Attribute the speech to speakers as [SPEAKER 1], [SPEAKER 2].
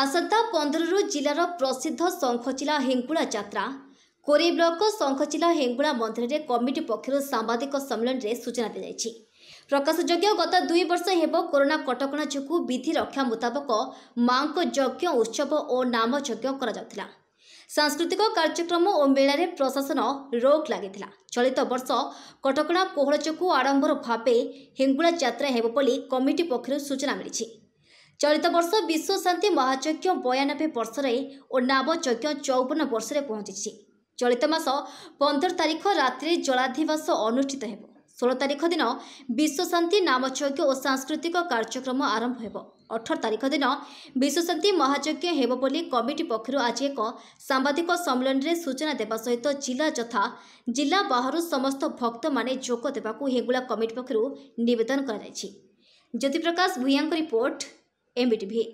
[SPEAKER 1] ଆସନ୍ତା ପନ୍ଦରରୁ ଜିଲ୍ଲାର ପ୍ରସିଦ୍ଧ ଶଙ୍ଖଚିଲା ହେଙ୍ଗୁଳା ଯାତ୍ରା କୋରି ବ୍ଲକ ଶଙ୍ଖଚିଲା ହେଙ୍ଗୁଳା ମନ୍ଦିରରେ କମିଟି ପକ୍ଷରୁ ସାମ୍ବାଦିକ ସମ୍ମିଳନୀରେ ସୂଚନା ଦିଆଯାଇଛି ପ୍ରକାଶଯୋଗ୍ୟ ଗତ ଦୁଇ ବର୍ଷ ହେବ କରୋନା କଟକଣା ଯୋଗୁଁ ବିଧି ରକ୍ଷା ମୁତାବକ ମାଙ୍କ ଯଜ୍ଞ ଉତ୍ସବ ଓ ନାମ ଯଜ୍ଞ କରାଯାଉଥିଲା ସାଂସ୍କୃତିକ କାର୍ଯ୍ୟକ୍ରମ ଓ ମେଳାରେ ପ୍ରଶାସନ ରୋକ ଲାଗିଥିଲା ଚଳିତ ବର୍ଷ କଟକଣା କୋହଳ ଯୋଗୁଁ ଆଡ଼ମ୍ବର ଭାବେ ହେଙ୍ଗୁଳା ଯାତ୍ରା ହେବ ବୋଲି କମିଟି ପକ୍ଷରୁ ସୂଚନା ମିଳିଛି ଚଳିତ ବର୍ଷ ବିଶ୍ୱଶାନ୍ତି ମହାଯଜ୍ଞ ବୟାନବେ ବର୍ଷରେ ଓ ନାବଯଜ୍ଞ ଚଉବନ ବର୍ଷରେ ପହଞ୍ଚିଛି ଚଳିତ ମାସ ପନ୍ଦର ତାରିଖ ରାତିରେ ଜଳାଧିବାସ ଅନୁଷ୍ଠିତ ହେବ ଷୋହଳ ତାରିଖ ଦିନ ବିଶ୍ୱଶାନ୍ତି ନାମଯଜ୍ଞ ଓ ସାଂସ୍କୃତିକ କାର୍ଯ୍ୟକ୍ରମ ଆରମ୍ଭ ହେବ ଅଠର ତାରିଖ ଦିନ ବିଶ୍ୱଶାନ୍ତି ମହାଯଜ୍ଞ ହେବ ବୋଲି କମିଟି ପକ୍ଷରୁ ଆଜି ଏକ ସାମ୍ବାଦିକ ସମ୍ମିଳନୀରେ ସୂଚନା ଦେବା ସହିତ ଜିଲ୍ଲା ଯଥା ଜିଲ୍ଲା ବାହାରୁ ସମସ୍ତ ଭକ୍ତମାନେ ଯୋଗ ଦେବାକୁ ହେଙ୍ଗୁଳା କମିଟି ପକ୍ଷରୁ ନିବେଦନ କରାଯାଇଛି ଜ୍ୟୋତିପ୍ରକାଶ ଭୂୟାଙ୍କ ରିପୋର୍ଟ एमिट भी